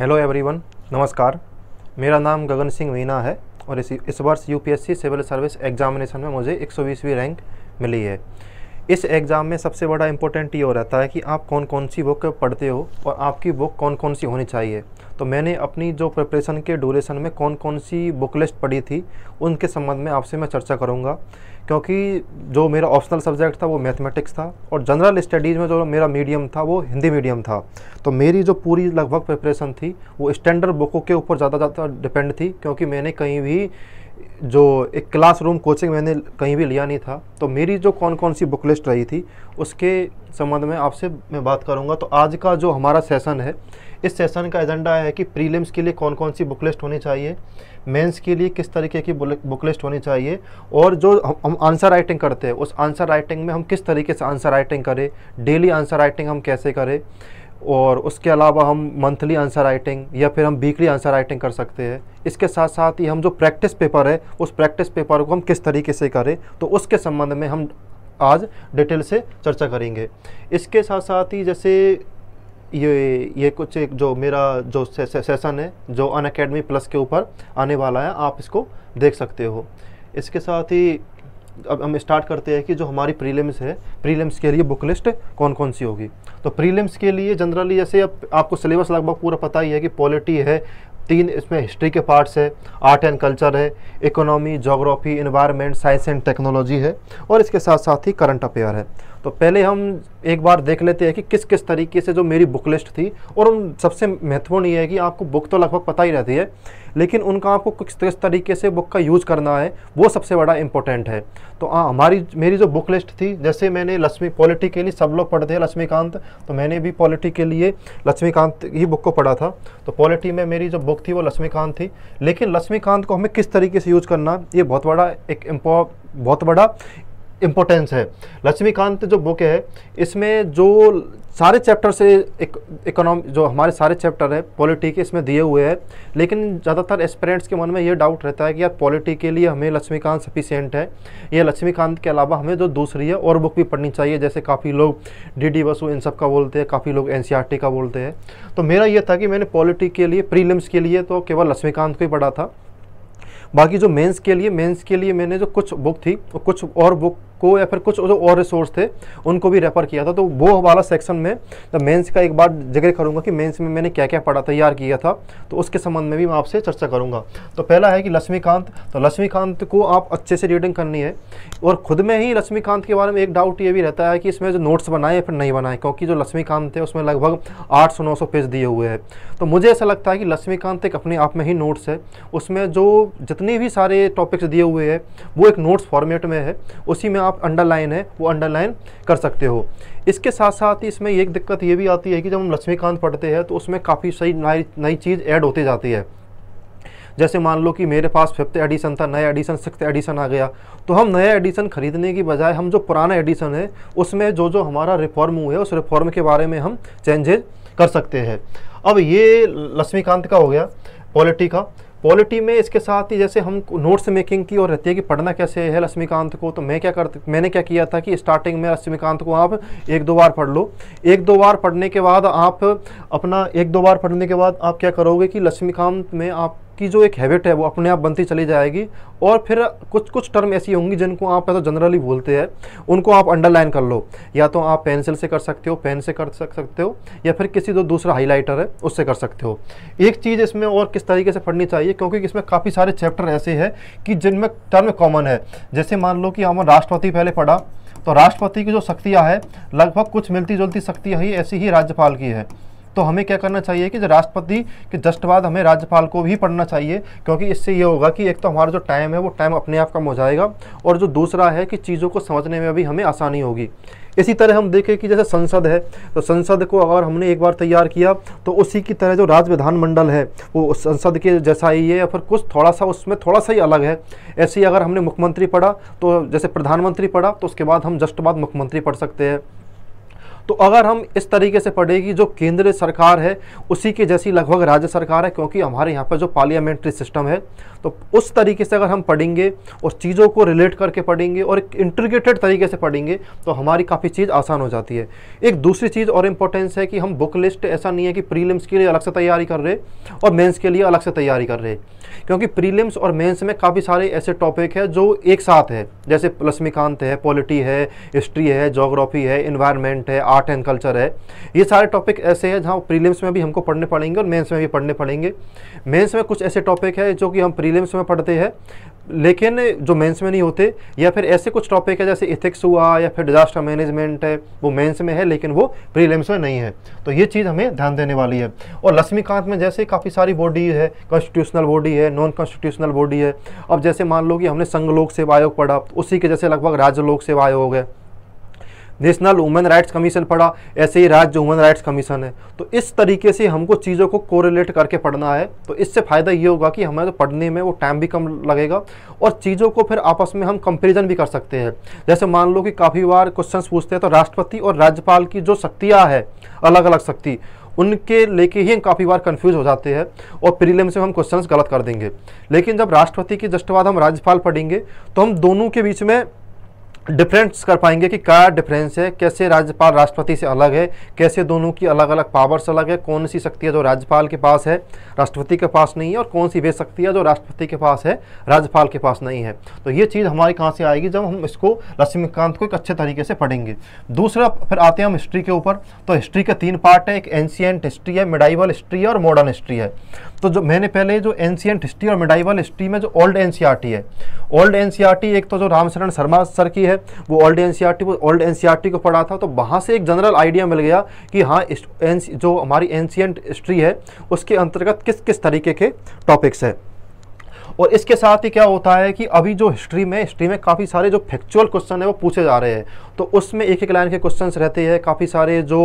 hello everyone नमस्कार मेरा नाम गगन सिंह मीना है और इस इस वर्ष यूपीएससी सिविल सर्विस एग्जामिनेशन में मुझे एक रैंक मिली है इस एग्ज़ाम में सबसे बड़ा इंपॉर्टेंट ये हो रहता है कि आप कौन कौन सी बुक पढ़ते हो और आपकी बुक कौन कौन सी होनी चाहिए तो मैंने अपनी जो प्रिपरेशन के ड्यूरेशन में कौन कौन सी बुक लिस्ट पढ़ी थी उनके संबंध में आपसे मैं चर्चा करूँगा क्योंकि जो मेरा ऑप्शनल सब्जेक्ट था वो मैथमेटिक्स था और जनरल स्टडीज़ में जो मेरा मीडियम था वो हिंदी मीडियम था तो मेरी जो पूरी लगभग प्रिपरेशन थी वो स्टैंडर्ड बुकों के ऊपर ज़्यादा ज़्यादा डिपेंड थी क्योंकि मैंने कहीं भी जो एक क्लासरूम कोचिंग मैंने कहीं भी लिया नहीं था तो मेरी जो कौन कौन सी बुक लिस्ट रही थी उसके संबंध में आपसे मैं बात करूंगा तो आज का जो हमारा सेशन है इस सेशन का एजेंडा है कि प्रीलिम्स के लिए कौन कौन सी बुक लिस्ट होनी चाहिए मेंस के लिए किस तरीके की बुक लिस्ट होनी चाहिए और जो हम आंसर राइटिंग करते हैं उस आंसर राइटिंग में हम किस तरीके से आंसर राइटिंग करें डेली आंसर राइटिंग हम कैसे करें और उसके अलावा हम मंथली आंसर राइटिंग या फिर हम वीकली आंसर राइटिंग कर सकते हैं इसके साथ साथ ही हम जो प्रैक्टिस पेपर है उस प्रैक्टिस पेपर को हम किस तरीके से करें तो उसके संबंध में हम आज डिटेल से चर्चा करेंगे इसके साथ साथ ही जैसे ये ये कुछ एक जो मेरा जो से, से, सेशन है जो अन प्लस के ऊपर आने वाला है आप इसको देख सकते हो इसके साथ ही अब हम स्टार्ट करते हैं कि जो हमारी प्रीलिम्स है प्रीलिम्स के लिए बुक लिस्ट कौन कौन सी होगी तो प्रीलिम्स के लिए जनरली जैसे अब आपको सिलेबस लगभग पूरा पता ही है कि पॉलिटी है तीन इसमें हिस्ट्री के पार्ट्स है आर्ट एंड कल्चर है economy geography environment science and technology है और इसके साथ साथ ही करंट अफेयर है तो पहले हम एक बार देख लेते हैं कि किस किस तरीके से जो मेरी बुक लिस्ट थी और उन सबसे महत्वपूर्ण ये है कि आपको बुक तो लगभग पता ही रहती है लेकिन उनका आपको किस किस तरीके से बुक का यूज़ करना है वो सबसे बड़ा इंपॉर्टेंट है तो हाँ हमारी मेरी जो बुक लिस्ट थी जैसे मैंने लक्ष्मी पॉलिटी के लिए सब लोग पढ़ते हैं लक्ष्मीकांत तो मैंने भी पॉलिटी के लिए लक्ष्मीकांत ही बुक को पढ़ा था तो पॉलिटी में मेरी जो बुक थी वो लक्ष्मीकांत थी लेकिन लक्ष्मीकांत को हमें किस तरीके से यूज़ करना ये बहुत बड़ा एक बहुत बड़ा इम्पोर्टेंस है लक्ष्मीकांत जो बुक है इसमें जो सारे चैप्टर से एक जो हमारे सारे चैप्टर हैं पॉलिटी के इसमें दिए हुए हैं लेकिन ज़्यादातर एस्पेरेंट्स के मन में ये डाउट रहता है कि यार पॉलिटी के लिए हमें लक्ष्मीकांत सफिशियंट है या लक्ष्मीकांत के अलावा हमें जो दूसरी है और बुक भी पढ़नी चाहिए जैसे काफ़ी लोग डी डी बसु इन सब का बोलते हैं काफ़ी लोग एन e का बोलते हैं तो मेरा ये था कि मैंने पॉलिटी के लिए प्रीलिम्स के लिए तो केवल लक्ष्मीकांत को ही पढ़ा था बाकी जो मेंस के लिए मेंस के लिए मैंने जो कुछ बुक थी और कुछ और बुक को या फिर कुछ जो और रिसोर्स थे उनको भी रेफर किया था तो वो वाला सेक्शन में तो मेंस का एक बार जिक्र करूंगा कि मेंस में मैंने क्या क्या पढ़ा तैयार किया था तो उसके संबंध में भी मैं आपसे चर्चा करूँगा तो पहला है कि लक्ष्मीकांत तो लक्ष्मीकांत को आप अच्छे से रीडिंग करनी है और ख़ुद में ही लक्ष्मीकांत के बारे में एक डाउट ये भी रहता है कि इसमें जो नोट्स बनाए या फिर नहीं बनाए क्योंकि जो लक्ष्मीकांत थे उसमें लगभग आठ सौ नौ सौ पेज दिए हुए हैं तो मुझे ऐसा लगता है कि लक्ष्मीकांत एक अपने आप में ही नोट्स है उसमें जो जितने भी सारे टॉपिक्स दिए हुए हैं वो एक नोट्स फॉर्मेट में है उसी में आप आप अंडरलाइन है वो अंडरलाइन कर सकते हो इसके साथ साथ ही इसमें एक दिक्कत ये भी आती है कि जब हम लक्ष्मीकांत पढ़ते हैं तो उसमें काफ़ी सही नई नई चीज़ ऐड होती जाती है जैसे मान लो कि मेरे पास फिफ्थ एडिशन था नया एडिशन सिक्स एडिशन आ गया तो हम नया एडिशन खरीदने की बजाय हम जो पुराना एडिशन है उसमें जो जो हमारा रिफॉर्म हुआ है उस रिफॉर्म के बारे में हम चेंजेज कर सकते हैं अब ये लक्ष्मीकांत का हो गया पॉलिटी का पॉलिटी में इसके साथ ही जैसे हम नोट्स मेकिंग की और रहती है कि पढ़ना कैसे है लक्ष्मीकांत को तो मैं क्या कर मैंने क्या किया था कि स्टार्टिंग में लक्ष्मीकांत को आप एक दो बार पढ़ लो एक दो बार पढ़ने के बाद आप अपना एक दो बार पढ़ने के बाद आप क्या करोगे कि लक्ष्मीकांत में आप आपकी जो एक हैबिट है वो अपने आप बनती चली जाएगी और फिर कुछ कुछ टर्म ऐसी होंगी जिनको आप ऐसा जनरली तो बोलते हैं उनको आप अंडरलाइन कर लो या तो आप पेंसिल से कर सकते हो पेन से कर सकते हो या फिर किसी जो दूसरा हाईलाइटर है उससे कर सकते हो एक चीज़ इसमें और किस तरीके से पढ़नी चाहिए क्योंकि इसमें काफ़ी सारे चैप्टर ऐसे हैं कि जिनमें टर्म कॉमन है जैसे मान लो कि हमने राष्ट्रपति पहले पढ़ा तो राष्ट्रपति की जो शक्तियाँ हैं लगभग कुछ मिलती जुलती शक्तियाँ ही ऐसी ही राज्यपाल की है तो हमें क्या करना चाहिए कि जो राष्ट्रपति के जस्ट बाद हमें राज्यपाल को भी पढ़ना चाहिए क्योंकि इससे ये होगा कि एक तो हमारा जो टाइम है वो टाइम अपने आप कम हो जाएगा और जो दूसरा है कि चीज़ों को समझने में भी हमें आसानी होगी इसी तरह हम देखें कि जैसे संसद है तो संसद को अगर हमने एक बार तैयार किया तो उसी की तरह जो राज्य विधानमंडल है वो संसद के जैसा ही है या फिर कुछ थोड़ा सा उसमें थोड़ा सा ही अलग है ऐसे ही अगर हमने मुख्यमंत्री पढ़ा तो जैसे प्रधानमंत्री पढ़ा तो उसके बाद हम जस्ट बाद मुख्यमंत्री पढ़ सकते हैं तो अगर हम इस तरीके से पढ़ेगी जो केंद्र सरकार है उसी के जैसी लगभग राज्य सरकार है क्योंकि हमारे यहाँ पर जो पार्लियामेंट्री सिस्टम है तो उस तरीके से अगर हम पढ़ेंगे और चीज़ों को रिलेट करके पढ़ेंगे और एक इंटरग्रेटेड तरीके से पढ़ेंगे तो हमारी काफ़ी चीज़ आसान हो जाती है एक दूसरी चीज़ और इम्पोर्टेंस है कि हम बुक लिस्ट ऐसा नहीं है कि प्रीलिम्स के लिए अलग से तैयारी कर रहे और मेंस के लिए अलग से तैयारी कर रहे क्योंकि प्रीलिम्स और मेन्स में काफ़ी सारे ऐसे टॉपिक है जो एक साथ है जैसे लक्ष्मीकांत है पॉलिटी है हिस्ट्री है जोग्राफी है इन्वायरमेंट है आर्ट आर्ट एंड कल्चर है ये सारे टॉपिक ऐसे हैं जहाँ प्रीलिम्स में भी हमको पढ़ने पड़ेंगे और मेंस में भी पढ़ने पड़ेंगे मेंस में कुछ ऐसे टॉपिक है जो कि हम प्रीलिम्स में पढ़ते हैं लेकिन जो मेंस में नहीं होते या फिर ऐसे कुछ टॉपिक है जैसे इथिक्स हुआ या फिर डिजास्टर मैनेजमेंट है वो मेंस में है लेकिन वो प्रीलिम्स में नहीं है तो ये चीज़ हमें ध्यान देने वाली है और लक्ष्मीकांत में जैसे काफ़ी सारी बॉडी है कॉन्स्टिट्यूशनल बॉडी है नॉन कॉन्स्टिट्यूशनल बॉडी है अब जैसे मान लो कि हमने संघ लोक सेवा आयोग पढ़ा उसी के जैसे लगभग राज्य लोक सेवा आयोग है नेशनल वुमेन राइट्स कमीशन पढ़ा ऐसे ही राज्य वुमेन राइट्स कमीशन है तो इस तरीके से हमको चीज़ों को कोरिलेट करके पढ़ना है तो इससे फ़ायदा ये होगा कि हमें तो पढ़ने में वो टाइम भी कम लगेगा और चीज़ों को फिर आपस में हम कंपेरिजन भी कर सकते हैं जैसे मान लो कि काफ़ी बार क्वेश्चन पूछते हैं तो राष्ट्रपति और राज्यपाल की जो शक्तियाँ है अलग अलग शक्ति उनके लेके ही हम काफ़ी बार कंफ्यूज हो जाते हैं और प्रीलिम से हम क्वेश्चंस गलत कर देंगे लेकिन जब राष्ट्रपति के जस्ट बाद हम राज्यपाल पढ़ेंगे तो हम दोनों के बीच में डिफरेंस कर पाएंगे कि क्या डिफरेंस है कैसे राज्यपाल राष्ट्रपति से अलग है कैसे दोनों की अलग अलग पावर्स अलग है कौन सी शक्ति है जो राज्यपाल के पास है राष्ट्रपति के पास नहीं है और कौन सी वे शक्ति है जो राष्ट्रपति के पास है राज्यपाल के पास नहीं है तो ये चीज़ हमारे कहाँ से आएगी जब हम इसको लक्ष्मीकांत को एक अच्छे तरीके से पढ़ेंगे दूसरा फिर आते हैं हम हिस्ट्री के ऊपर तो हिस्ट्री के तीन पार्ट है एक एंशियंट हिस्ट्री है मिडाइवल हिस्ट्री है और मॉडर्न हिस्ट्री है तो जो मैंने पहले जो एंशियंट हिस्ट्री और मिडाइवल हिस्ट्री में जो ओल्ड एन है ओल्ड एन एक तो जो रामचरण शर्मा सर की है है वो old N C old N को पढ़ा था तो वहाँ से एक जनरल आइडिया मिल गया कि हाँ जो हमारी एंशियंट हिस्ट्री है उसके अंतर्गत किस किस तरीके के टॉपिक्स है और इसके साथ ही क्या होता है कि अभी जो हिस्ट्री में हिस्ट्री में काफ़ी सारे जो फैक्चुअल क्वेश्चन है वो पूछे जा रहे हैं तो उसमें एक एक लाइन के क्वेश्चंस रहते हैं काफ़ी सारे जो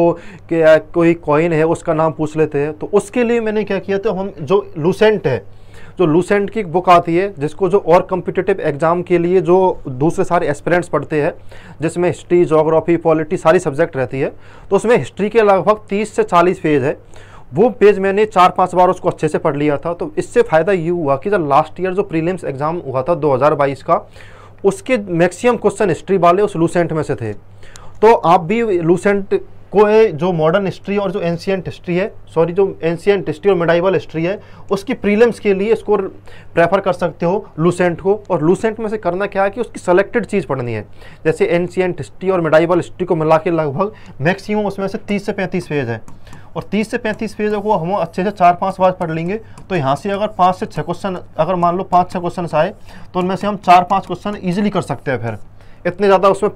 कोई कॉइन है उसका नाम पूछ लेते हैं तो उसके लिए मैंने क्या किया तो हम जो लूसेंट है जो लूसेंट की बुक आती है जिसको जो और कम्पिटेटिव एग्ज़ाम के लिए जो दूसरे सारे एस्पिरेंट्स पढ़ते हैं जिसमें हिस्ट्री जोग्राफी पॉलिटी सारी सब्जेक्ट रहती है तो उसमें हिस्ट्री के लगभग तीस से चालीस पेज है वो पेज मैंने चार पांच बार उसको अच्छे से पढ़ लिया था तो इससे फ़ायदा ये हुआ कि जब लास्ट ईयर जो प्रीलिम्स एग्ज़ाम हुआ था 2022 का उसके मैक्सिमम क्वेश्चन हिस्ट्री वाले उस लूसेंट में से थे तो आप भी लूसेंट को जो मॉडर्न हिस्ट्री और जो एंशियंट हिस्ट्री है सॉरी जो एंशियंट हिस्ट्री और मेडाइवल हिस्ट्री है उसकी प्रीलिम्स के लिए स्कोर प्रेफर कर सकते हो लूसेंट को और लूसेंट में से करना क्या है कि उसकी सेलेक्टेड चीज़ पढ़नी है जैसे एंशियंट हिस्ट्री और मेडाइवल हिस्ट्री को मिला के लगभग मैक्सिमम उसमें से तीस से पैंतीस पेज है और तीस से पैंतीस पेज को हम अच्छे से चार पाँच बार पढ़ लेंगे तो यहाँ से अगर पाँच से छः क्वेश्चन अगर मान लो पाँच छः क्वेश्चन आए तो उनमें से हम चार पाँच क्वेश्चन ईजिली कर सकते हैं फिर इतने ज़्यादा उसमें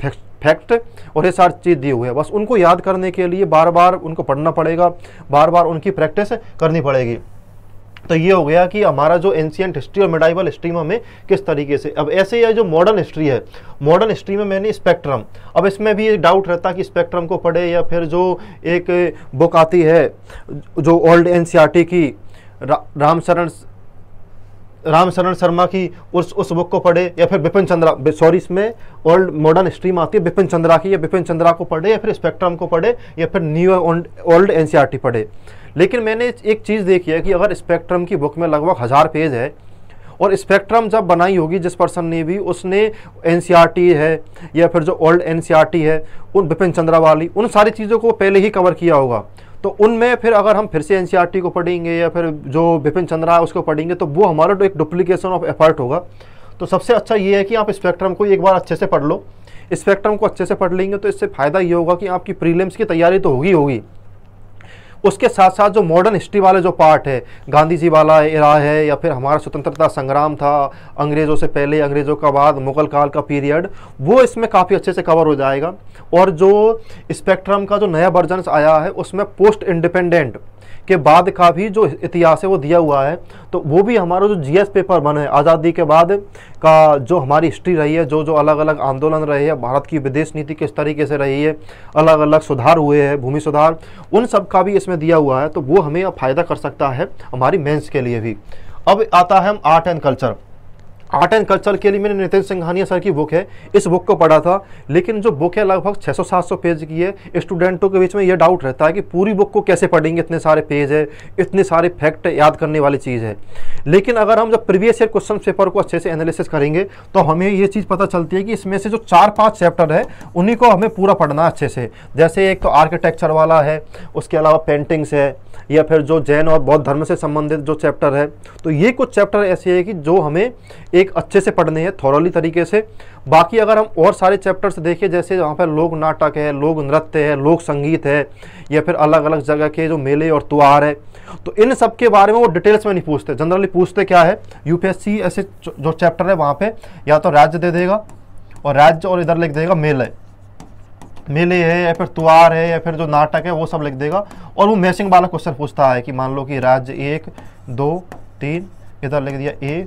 फैक्ट और ये सारी चीज़ दी हुई है बस उनको याद करने के लिए बार बार उनको पढ़ना पड़ेगा बार बार उनकी प्रैक्टिस करनी पड़ेगी तो ये हो गया कि हमारा जो एंशियंट हिस्ट्री और मिडाइवल हिस्ट्री में हमें किस तरीके से अब ऐसे ही है जो मॉडर्न हिस्ट्री है मॉडर्न हिस्ट्री में मैंने स्पेक्ट्रम अब इसमें भी डाउट रहता कि स्पेक्ट्रम को पढ़े या फिर जो एक बुक आती है जो ओल्ड एन की रा, रामशरण रामशरण शर्मा की उस उस बुक को पढ़े या फिर बिपिन चंद्रा सॉरी इसमें ओल्ड मॉडर्न स्ट्रीम आती है बिपिन चंद्रा की या बिपिन चंद्रा को पढ़े या फिर स्पेक्ट्रम को पढ़े या फिर न्यू ओल्ड एन पढ़े लेकिन मैंने एक चीज़ देखी है कि अगर स्पेक्ट्रम की बुक में लगभग हज़ार पेज है और स्पेक्ट्रम जब बनाई होगी जिस पर्सन ने भी उसने एन e है या फिर जो ओल्ड एन e है उन बिपिन चंद्रा वाली उन सारी चीज़ों को पहले ही कवर किया होगा तो उनमें फिर अगर हम फिर से एन e को पढ़ेंगे या फिर जो विपिन चंद्रा है उसको पढ़ेंगे तो वो हमारा तो एक डुप्लीकेशन ऑफ एफर्ट होगा तो सबसे अच्छा ये है कि आप स्पेक्ट्रम को एक बार अच्छे से पढ़ लो स्पेक्ट्रम को अच्छे से पढ़ लेंगे तो इससे फ़ायदा ये होगा कि आपकी प्रीलिम्स की तैयारी तो होगी होगी उसके साथ साथ जो मॉडर्न हिस्ट्री वाले जो पार्ट है गांधी जी वाला इरा है या फिर हमारा स्वतंत्रता संग्राम था अंग्रेज़ों से पहले अंग्रेज़ों का बाद मुग़ल काल का पीरियड वो इसमें काफ़ी अच्छे से कवर हो जाएगा और जो स्पेक्ट्रम का जो नया वर्जन आया है उसमें पोस्ट इंडिपेंडेंट के बाद का भी जो इतिहास है वो दिया हुआ है तो वो भी हमारा जो जीएस पेपर बने आज़ादी के बाद का जो हमारी हिस्ट्री रही है जो जो अलग अलग आंदोलन रहे हैं भारत की विदेश नीति किस तरीके से रही है अलग अलग सुधार हुए हैं भूमि सुधार उन सब का भी इसमें दिया हुआ है तो वो हमें फ़ायदा कर सकता है हमारी मेन्स के लिए भी अब आता है हम art and culture art and culture के लिए मैंने नितिन सिंघानिया सर की बुक है इस बुक को पढ़ा था लेकिन जो बुक है लगभग 600-700 पेज की है स्टूडेंटों के बीच में यह डाउट रहता है कि पूरी बुक को कैसे पढ़ेंगे इतने सारे पेज है इतने सारे फैक्ट याद करने वाली चीज़ है लेकिन अगर हम जब प्रीवियस ईयर क्वेश्चन पेपर को अच्छे से एनालिसिस करेंगे तो हमें ये चीज़ पता चलती है कि इसमें से जो चार पाँच चैप्टर है उन्हीं को हमें पूरा पढ़ना अच्छे से जैसे एक तो आर्किटेक्चर वाला है उसके अलावा पेंटिंग्स है या फिर जो जैन और बौद्ध धर्म से संबंधित जो चैप्टर है तो ये कुछ चैप्टर ऐसे है कि जो हमें एक अच्छे से पढ़ने हैं थॉरली तरीके से बाकी अगर हम और सारे चैप्टर्स देखें जैसे वहाँ पर लोक नाटक है लोक नृत्य है लोक संगीत है या फिर अलग अलग जगह के जो मेले और त्यौहार है तो इन सब के बारे में वो डिटेल्स में नहीं पूछते जनरली पूछते क्या है यूपीएससी ऐसे जो चैप्टर है वहाँ पर या तो राज्य दे देगा और राज्य और इधर लिख देगा मेले मेले है या फिर त्यौहार है या फिर जो नाटक है वो सब लिख देगा और वो मैचिंग वाला क्वेश्चन पूछता है कि मान लो कि राज्य एक दो तीन इधर लिख दिया ए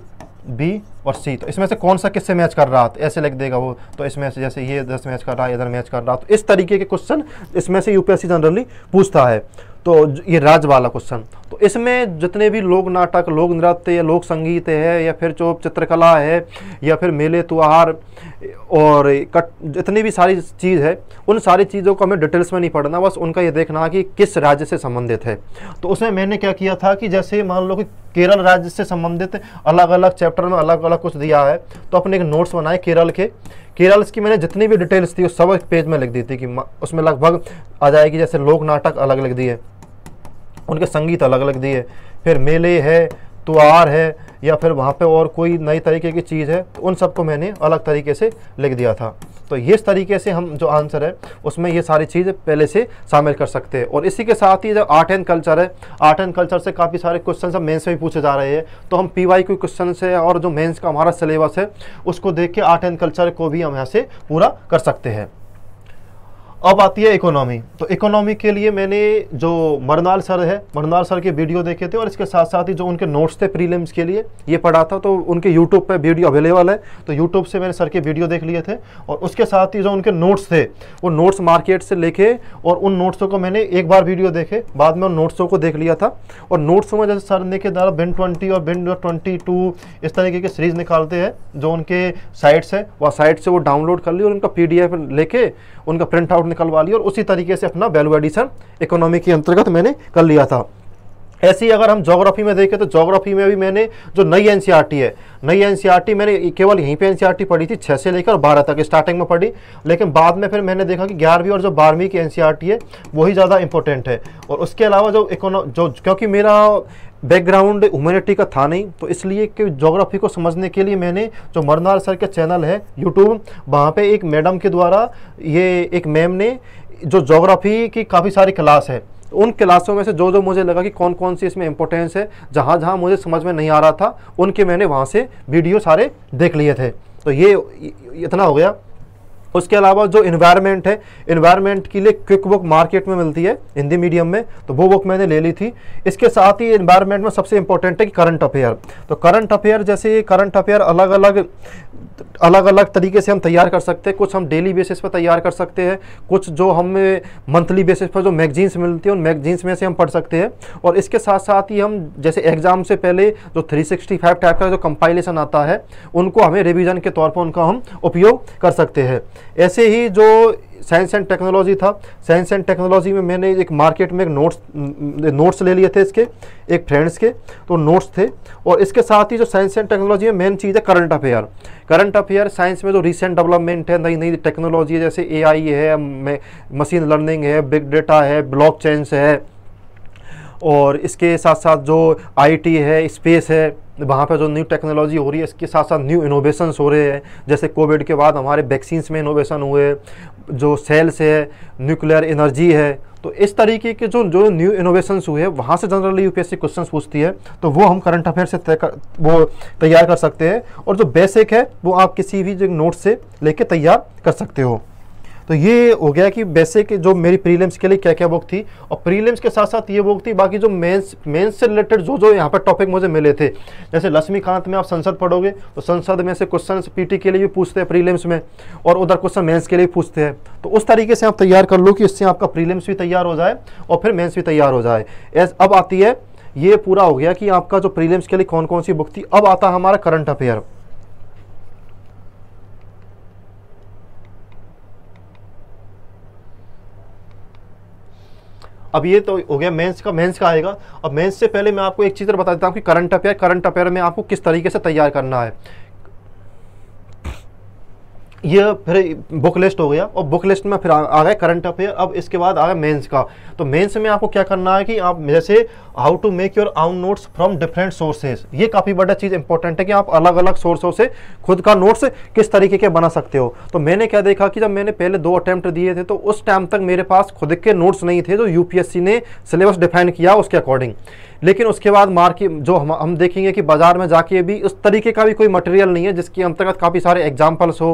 बी और सी तो इसमें से कौन सा किससे मैच कर रहा है तो ऐसे लिख देगा वो तो इसमें से जैसे ये दस मैच कर रहा है इधर मैच कर रहा तो इस तरीके के क्वेश्चन इसमें से यूपीएससी जनरली पूछता है तो ये राज वाला क्वेश्चन तो इसमें जितने भी लोक नाटक लोक नृत्य या लोक संगीत है या फिर जो चित्रकला है या फिर मेले त्योहार और कट जितनी भी सारी चीज़ है उन सारी चीज़ों को हमें डिटेल्स में नहीं पढ़ना बस उनका ये देखना कि किस राज्य से संबंधित है तो उसमें मैंने क्या किया था कि जैसे मान लो कि केरल राज्य से संबंधित अलग अलग चैप्टर में अलग अलग कुछ दिया है तो अपने एक नोट्स बनाए केरल के केरल की मैंने जितनी भी डिटेल्स थी वो सब एक पेज में लिख दी थी कि उसमें लगभग आ जाएगी जैसे लोक नाटक अलग अलग दिए उनके संगीत अलग अलग दिए फिर मेले है तुआर तो है या फिर वहाँ पे और कोई नई तरीके की चीज़ है तो उन सबको मैंने अलग तरीके से लिख दिया था तो ये इस तरीके से हम जो आंसर है उसमें ये सारी चीज़ें पहले से शामिल कर सकते हैं और इसी के साथ ही जब आर्ट एंड कल्चर है आर्ट एंड कल्चर से काफ़ी सारे क्वेश्चन हम मेन्स में भी पूछे जा रहे हैं तो हम पी वाई क्वेश्चन से और जो मेन्स का हमारा सिलेबस है उसको देख के आर्ट एंड कल्चर को भी हम यहाँ से पूरा कर सकते हैं अब आती है इकोनॉमी तो इकोनॉमी के लिए मैंने जो मरनाल सर है मरनाल सर के वीडियो देखे थे और इसके साथ साथ ही जो उनके नोट्स थे प्रीलिम्स के लिए ये पढ़ा था तो उनके यूट्यूब पे वीडियो अवेलेबल है तो यूट्यूब से मैंने सर के वीडियो देख लिए थे और उसके साथ ही जो उनके नोट्स थे वो नोट्स मार्केट से लेके और उन नोट्सों को मैंने एक बार वीडियो देखे बाद में उन नोट्सों को देख लिया था और नोट्सों में जैसे सर ने के द्वारा बिन ट्वेंटी और बिन ट्वेंटी इस तरीके की सीरीज़ निकालते हैं जो उनके साइट्स है वह साइट से वो डाउनलोड कर ली और उनका पी लेके उनका प्रिंट आउट निकलवा लिया और उसी तरीके से अपना वैल्यू एडिशन इकोनॉमी के अंतर्गत मैंने कर लिया था ऐसे ही अगर हम जोग्राफी में देखें तो जोग्राफी में भी मैंने जो नई एन e है नई एन e मैंने केवल यहीं पे एन e पढ़ी थी छः से लेकर बारह तक स्टार्टिंग में पढ़ी लेकिन बाद में फिर मैंने देखा कि ग्यारहवीं और जो बारहवीं की एन है वही ज़्यादा इंपॉर्टेंट है और उसके अलावा जो इकोनो जो क्योंकि मेरा बैकग्राउंड ह्यूमैनिटी का था नहीं तो इसलिए कि जोग्राफी को समझने के लिए मैंने जो मरनार सर के चैनल है यूट्यूब वहाँ पे एक मैडम के द्वारा ये एक मैम ने जो जोग्राफी की काफ़ी सारी क्लास है उन क्लासों में से जो जो मुझे लगा कि कौन कौन सी इसमें इंपॉर्टेंस है जहाँ जहाँ मुझे समझ में नहीं आ रहा था उनके मैंने वहाँ से वीडियो सारे देख लिए थे तो ये इतना हो गया उसके अलावा जो इन्वायरमेंट है इन्वायरमेंट के लिए क्विक बुक मार्केट में मिलती है हिंदी मीडियम में तो वो बुक मैंने ले ली थी इसके साथ ही इन्वायरमेंट में सबसे इंपॉर्टेंट है कि करंट अफेयर तो करंट अफेयर जैसे करंट अफेयर अलग अलग अलग अलग तरीके से हम तैयार कर सकते हैं कुछ हम डेली बेसिस पर तैयार कर सकते हैं कुछ जो हमें मंथली बेसिस पर जो मैगजीन्स मिलती है उन मैगजीन्स में से हम पढ़ सकते हैं और इसके साथ साथ ही हम जैसे एग्ज़ाम से पहले जो 365 टाइप का जो कंपाइलेशन आता है उनको हमें रिवीजन के तौर पर उनका हम उपयोग कर सकते हैं ऐसे ही जो साइंस एंड टेक्नोलॉजी था साइंस एंड टेक्नोलॉजी में मैंने एक मार्केट में एक नोट्स नोट्स ले लिए थे इसके एक फ्रेंड्स के तो नोट्स थे और इसके साथ ही जो साइंस एंड टेक्नोलॉजी में मेन चीज़ है current affair current affair science में जो रिसेंट डेवलपमेंट है नई नई टेक्नोलॉजी जैसे ए है मशीन लर्निंग है बिग डेटा है ब्लॉक है और इसके साथ साथ जो आईटी है स्पेस है वहाँ पर जो न्यू टेक्नोलॉजी हो रही है इसके साथ साथ न्यू इनोवेशंस हो रहे हैं जैसे कोविड के बाद हमारे वैक्सीन्स में इनोवेशन हुए जो सेल्स है न्यूक्लियर एनर्जी है तो इस तरीके के जो जो न्यू इनोवेशंस हुए हैं वहाँ से जनरली यूपीएससी क्वेश्चंस पूछती है तो वो हम करंट अफेयर से तय कर वो तैयार कर सकते हैं और जो बेसिक है वो आप किसी भी जो नोट से लेके तैयार कर सकते हो तो ये हो गया कि वैसे कि जो मेरी प्रीलिम्स के लिए क्या क्या बुक थी और प्रीलिम्स के साथ साथ ये बुक थी बाकी जो मेंस मेंस से रिलेटेड जो जो यहाँ पर टॉपिक मुझे मिले थे जैसे लक्ष्मीकांत में आप संसद पढ़ोगे तो संसद में से क्वेश्चन पीटी के लिए भी पूछते हैं प्रीलिम्स में और उधर क्वेश्चन मेन्स के लिए पूछते हैं तो उस तरीके से आप तैयार कर लो कि इससे आपका प्रीलिम्स भी तैयार हो जाए और फिर मेन्स भी तैयार हो जाए एस अब आती है ये पूरा हो गया कि आपका जो प्रीलिम्स के लिए कौन कौन सी बुक थी अब आता हमारा करंट अफेयर अब ये तो हो गया मेंस का मेंस का आएगा अब मेंस से पहले मैं आपको एक चीज़ बता देता हूँ कि करंट अफेयर करंट अफेयर में आपको किस तरीके से तैयार करना है ये फिर बुक लिस्ट हो गया और बुक लिस्ट में फिर आ गए करंट अफेयर अब इसके बाद आ गया मेंस का तो मेंस में आपको क्या करना है कि आप जैसे how to make your own notes from different sources ये काफ़ी बड़ा चीज़ इंपॉर्टेंट है कि आप अलग अलग सोर्सों से खुद का नोट्स किस तरीके के बना सकते हो तो मैंने क्या देखा कि जब मैंने पहले दो अटैम्प्ट दिए थे तो उस टाइम तक मेरे पास खुद के नोट्स नहीं थे जो यू ने सिलेबस डिफाइन किया उसके अकॉर्डिंग लेकिन उसके बाद मार्केट जो हम हम देखेंगे कि बाज़ार में जाके भी उस तरीके का भी कोई मटेरियल नहीं है जिसके अंतर्गत काफ़ी सारे एग्जाम्पल्स हो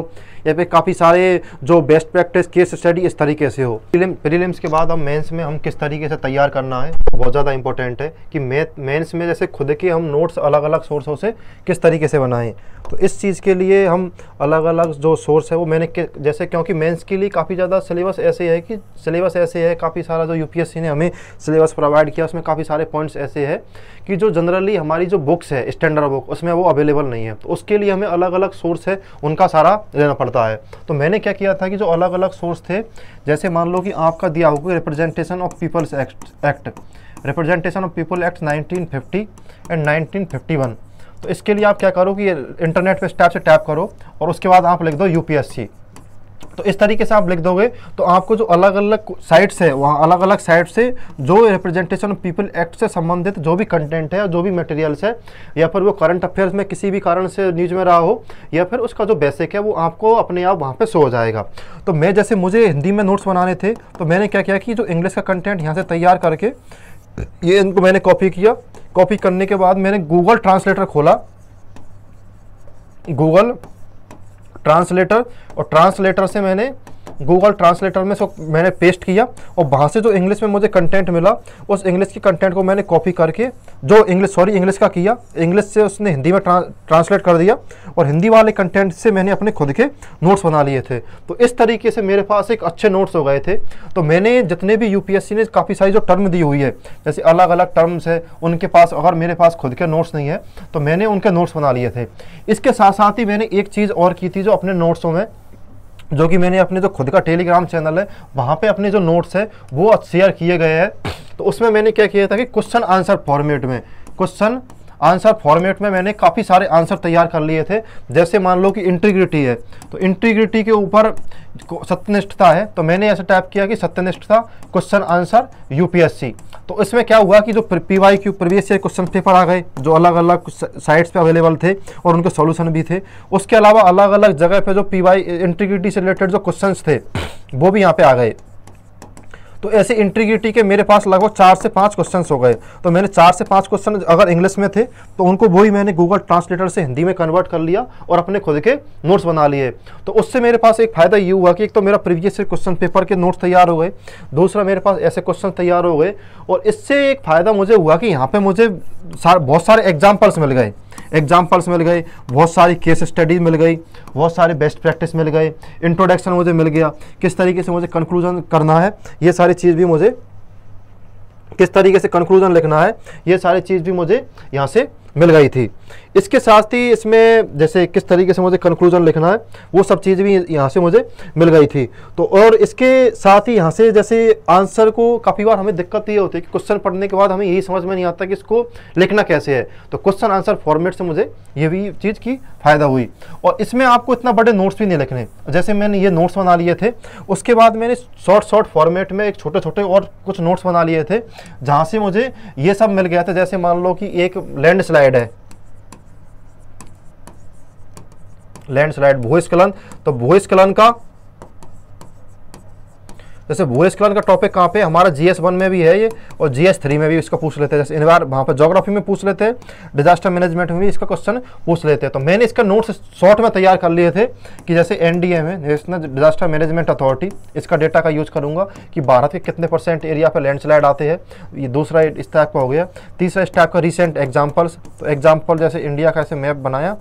या फिर काफ़ी सारे जो बेस्ट प्रैक्टिस केस स्टडी इस तरीके से हो प्रीलिम्स के बाद हम मेंस में हम किस तरीके से तैयार करना है बहुत ज़्यादा इंपॉर्टेंट है कि मेन्स में जैसे खुद के हम नोट्स अलग अलग सोर्सों से किस तरीके से बनाएँ तो इस चीज़ के लिए हम अलग अलग जो सोर्स है वो मैंने जैसे क्योंकि मेन्स के लिए काफ़ी ज़्यादा सिलेबस ऐसे है कि सिलेबस ऐसे है काफ़ी सारा जो यू ने हमें सिलेबस प्रोवाइड किया उसमें काफ़ी सारे पॉइंट्स ऐसे से है कि जो जनरली हमारी जो बुक्स है स्टैंडर्ड बुक उसमें वो अवेलेबल नहीं है तो उसके लिए हमें अलग अलग सोर्स है उनका सारा लेना पड़ता है तो मैंने क्या किया था कि जो अलग अलग सोर्स थे जैसे मान लो कि आपका दिया होगा representation of peoples act representation of people act 1950 and 1951 तो इसके लिए आप क्या करो कि इंटरनेट पे स्टैप से टैप करो और उसके बाद आप लिख दो यूपीएससी तो इस तरीके से आप लिख दोगे तो आपको जो अलग अलग साइट्स है वहाँ अलग अलग साइट से जो रिप्रेजेंटेशन ऑफ पीपल एक्ट से संबंधित जो भी कंटेंट है जो भी मटेरियल्स है या फिर वो करंट अफेयर्स में किसी भी कारण से न्यूज में रहा हो या फिर उसका जो बेसिक है वो आपको अपने आप वहाँ पर शो हो जाएगा तो मैं जैसे मुझे हिंदी में नोट्स बनाने थे तो मैंने क्या किया कि जो इंग्लिश का कंटेंट यहाँ से तैयार करके ये इनको मैंने कॉपी किया कॉपी करने के बाद मैंने गूगल ट्रांसलेटर खोला गूगल ट्रांसलेटर और ट्रांसलेटर से मैंने गूगल ट्रांसलेटर में सो मैंने पेस्ट किया और वहाँ से जो इंग्लिश में मुझे कंटेंट मिला उस इंग्लिश के कंटेंट को मैंने कॉपी करके जो इंग्लिश सॉरी इंग्लिश का किया इंग्लिश से उसने हिंदी में ट्रांसलेट कर दिया और हिंदी वाले कंटेंट से मैंने अपने खुद के नोट्स बना लिए थे तो इस तरीके से मेरे पास एक अच्छे नोट्स हो गए थे तो मैंने जितने भी यू ने काफ़ी सारी जो टर्म दी हुई है जैसे अलग अलग टर्म्स है उनके पास अगर मेरे पास खुद के नोट्स नहीं है तो मैंने उनके नोट्स बना लिए थे इसके साथ साथ ही मैंने एक चीज़ और की थी जो अपने नोट्सों में जो कि मैंने अपने जो खुद का टेलीग्राम चैनल है वहाँ पे अपने जो नोट्स है वो शेयर किए गए हैं तो उसमें मैंने क्या किया था कि क्वेश्चन आंसर फॉर्मेट में क्वेश्चन आंसर फॉर्मेट में मैंने काफ़ी सारे आंसर तैयार कर लिए थे जैसे मान लो कि इंटीग्रिटी है तो इंटीग्रिटी के ऊपर सत्यनिष्ठता है तो मैंने ऐसा टाइप किया कि सत्यनिष्ठता क्वेश्चन आंसर यूपीएससी तो इसमें क्या हुआ कि जो P Y Q previous year question paper आ गए जो अलग अलग साइट्स पे अवेलेबल थे और उनके सॉल्यूशन भी थे उसके अलावा अलग अलग जगह पे जो पी वाई इंटीग्रिटी से रिलेटेड जो क्वेश्चंस थे वो भी यहाँ पे आ गए तो ऐसे इंटीग्रिटी के मेरे पास लगभग चार से पाँच क्वेश्चन हो गए तो मैंने चार से पाँच क्वेश्चन अगर इंग्लिश में थे तो उनको वही मैंने गूगल ट्रांसलेटर से हिंदी में कन्वर्ट कर लिया और अपने खुद के नोट्स बना लिए तो उससे मेरे पास एक फ़ायदा ये हुआ कि एक तो मेरा प्रीवियस क्वेश्चन पेपर के नोट्स तैयार हो गए दूसरा मेरे पास ऐसे क्वेश्चन तैयार हो गए और इससे एक फ़ायदा मुझे हुआ कि यहाँ पर मुझे बहुत सारे एग्जाम्पल्स मिल गए एग्जाम्पल्स मिल गए बहुत सारी केस स्टडीज मिल गई बहुत सारे बेस्ट प्रैक्टिस मिल गए इंट्रोडक्शन मुझे मिल गया किस तरीके से मुझे कंक्लूजन करना है ये सारी सारी चीज़ भी मुझे किस तरीके से कंक्लूजन लिखना है ये सारी चीज़ भी मुझे यहाँ से मिल गई थी इसके साथ ही इसमें जैसे किस तरीके से मुझे कंक्लूजन लिखना है वो सब चीज़ भी यहाँ से मुझे मिल गई थी तो और इसके साथ ही यहाँ से जैसे आंसर को काफ़ी बार हमें दिक्कत ये होती है कि क्वेश्चन पढ़ने के बाद हमें यही समझ में नहीं आता कि इसको लिखना कैसे है तो क्वेश्चन आंसर फॉर्मेट से मुझे ये भी चीज़ की फ़ायदा हुई और इसमें आपको इतना बड़े नोट्स भी नहीं लिखने जैसे मैंने ये नोट्स बना लिए थे उसके बाद मैंने शॉर्ट शॉर्ट फॉर्मेट में एक छोटे छोटे और कुछ नोट्स बना लिए थे जहाँ से मुझे ये सब मिल गया था जैसे मान लो कि एक लैंड लैंडस्लाइड है लैंडस्लाइड भूस्खलन तो भूस्खलन का जैसे भूरेश कलान का टॉपिक कहाँ पे हमारा जी वन में भी है ये और जी थ्री में भी इसका पूछ लेते हैं जैसे इन बार वहाँ पर जोग्राफी में पूछ लेते हैं डिजास्टर मैनेजमेंट में भी इसका क्वेश्चन पूछ लेते हैं तो मैंने इसका नोट्स शॉर्ट में तैयार कर लिए थे कि जैसे एन डी में नेशनल डिजास्टर मैनेजमेंट अथॉरिटी इसका डेटा का यूज़ करूँगा कि भारत के कितने परसेंट एरिया पर लैंडस्लाइड आते हैं ये दूसरा इस टाइप का हो गया तीसरा इस टाइप का रिसेंट एग्जाम्पल्स तो एग्जाम्पल जैसे इंडिया का ऐसे मैप बनाया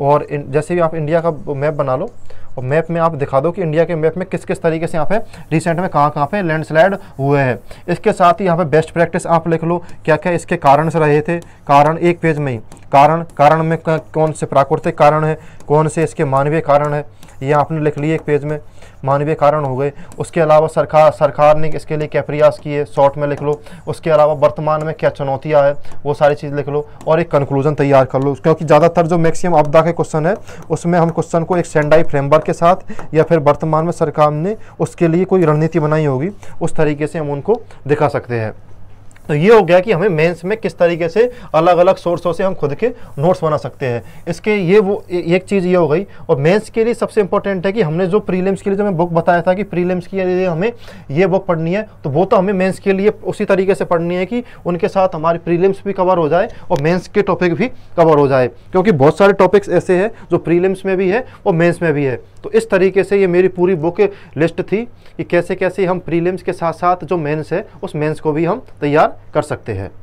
और जैसे भी आप इंडिया का मैप बना लो और मैप में आप दिखा दो कि इंडिया के मैप में किस किस तरीके से यहाँ पे रिसेंट में कहाँ कहाँ पे लैंडस्लाइड हुए हैं इसके साथ ही यहाँ पे बेस्ट प्रैक्टिस आप लिख लो क्या क्या इसके कारण से रहे थे कारण एक पेज में ही कारण कारण में कौन से प्राकृतिक कारण है कौन से इसके मानवीय कारण है ये आपने लिख लिया एक पेज में मानवीय कारण हो गए उसके अलावा सरकार सरकार ने इसके लिए क्या प्रयास किए शॉर्ट में लिख लो उसके अलावा वर्तमान में क्या चुनौतियाँ है वो सारी चीज़ लिख लो और एक कंक्लूजन तैयार कर लो क्योंकि ज़्यादातर जो मैक्सिमम आपदा के क्वेश्चन है उसमें हम क्वेश्चन को एक सेंडाई फ्रेमवर्क के साथ या फिर वर्तमान में सरकार ने उसके लिए कोई रणनीति बनाई होगी उस तरीके से हम उनको दिखा सकते हैं तो ये हो गया कि हमें मेंस में किस तरीके से अलग अलग सोर्सों से हम खुद के नोट्स बना सकते हैं इसके ये वो एक चीज़ ये हो गई और मेंस के लिए सबसे इंपॉर्टेंट है कि हमने जो प्रीलिम्स के लिए जो हमें बुक बताया था कि प्रीलिम्स के लिए हमें ये बुक पढ़नी है तो वो तो हमें मेन्स के लिए उसी तरीके से पढ़नी है कि उनके साथ हमारी प्रीलिम्स भी कवर हो जाए और मेन्स के टॉपिक भी कवर हो जाए क्योंकि बहुत सारे टॉपिक्स ऐसे हैं जो प्रीलिम्स में भी है और मेन्स में भी है तो इस तरीके से ये मेरी पूरी बुक लिस्ट थी कि कैसे कैसे हम प्रीलिम्स के साथ साथ जो मेंस है उस मेंस को भी हम तैयार कर सकते हैं